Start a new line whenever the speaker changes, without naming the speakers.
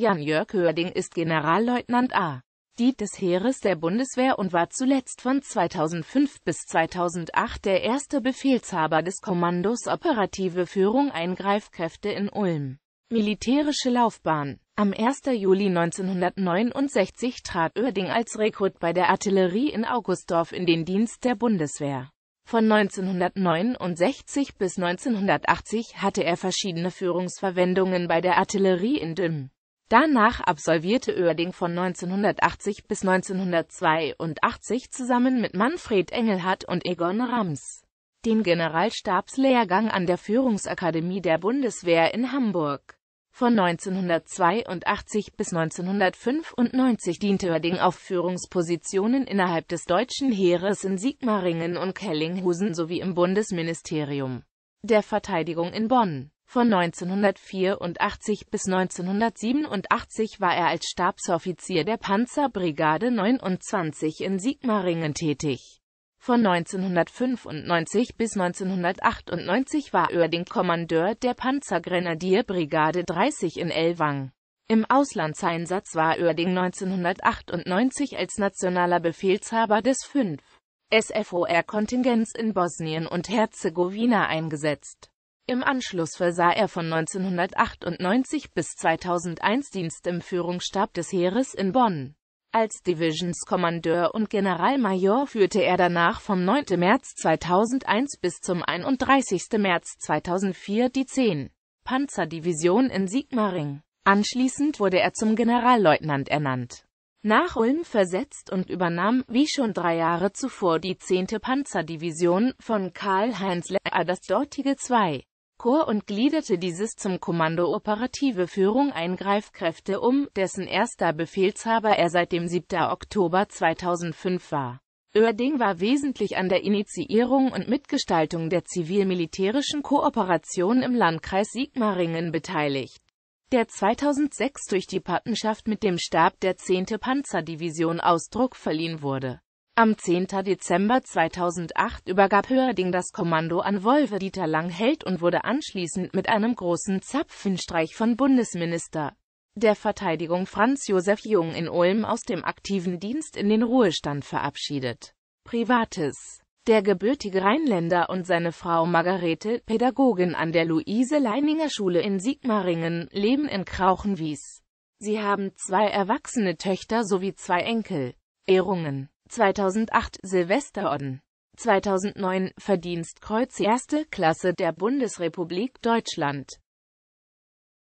Jan-Jörg Hörding ist Generalleutnant A. Die des Heeres der Bundeswehr und war zuletzt von 2005 bis 2008 der erste Befehlshaber des Kommandos Operative Führung Eingreifkräfte in Ulm. Militärische Laufbahn Am 1. Juli 1969 trat Oerding als Rekrut bei der Artillerie in Augustdorf in den Dienst der Bundeswehr. Von 1969 bis 1980 hatte er verschiedene Führungsverwendungen bei der Artillerie in Düm. Danach absolvierte Oerding von 1980 bis 1982 zusammen mit Manfred Engelhardt und Egon Rams den Generalstabslehrgang an der Führungsakademie der Bundeswehr in Hamburg. Von 1982 bis 1995 diente Oerding auf Führungspositionen innerhalb des deutschen Heeres in Sigmaringen und Kellinghusen sowie im Bundesministerium der Verteidigung in Bonn. Von 1984 bis 1987 war er als Stabsoffizier der Panzerbrigade 29 in Sigmaringen tätig. Von 1995 bis 1998 war Oerding Kommandeur der Panzergrenadierbrigade 30 in Elwang. Im Auslandseinsatz war Oerding 1998 als nationaler Befehlshaber des 5. SFOR-Kontingents in Bosnien und Herzegowina eingesetzt. Im Anschluss versah er von 1998 bis 2001 Dienst im Führungsstab des Heeres in Bonn. Als Divisionskommandeur und Generalmajor führte er danach vom 9. März 2001 bis zum 31. März 2004 die 10. Panzerdivision in Sigmaring. Anschließend wurde er zum Generalleutnant ernannt. Nach Ulm versetzt und übernahm, wie schon drei Jahre zuvor, die 10. Panzerdivision von Karl-Heinz Lehr das dortige 2. Chor und gliederte dieses zum Kommando Operative Führung Eingreifkräfte um, dessen erster Befehlshaber er seit dem 7. Oktober 2005 war. Oerding war wesentlich an der Initiierung und Mitgestaltung der zivil-militärischen Kooperation im Landkreis Sigmaringen beteiligt der 2006 durch die Partnerschaft mit dem Stab der 10. Panzerdivision Ausdruck verliehen wurde am 10. Dezember 2008 übergab Hörding das Kommando an Wolfe Dieter Langheld und wurde anschließend mit einem großen Zapfenstreich von Bundesminister der Verteidigung Franz Josef Jung in Ulm aus dem aktiven Dienst in den Ruhestand verabschiedet. Privates Der gebürtige Rheinländer und seine Frau Margarete, Pädagogin an der Luise-Leininger-Schule in Sigmaringen, leben in Krauchenwies. Sie haben zwei erwachsene Töchter sowie zwei Enkel. Ehrungen 2008 Silvesterorden 2009 Verdienstkreuz Erste Klasse der Bundesrepublik Deutschland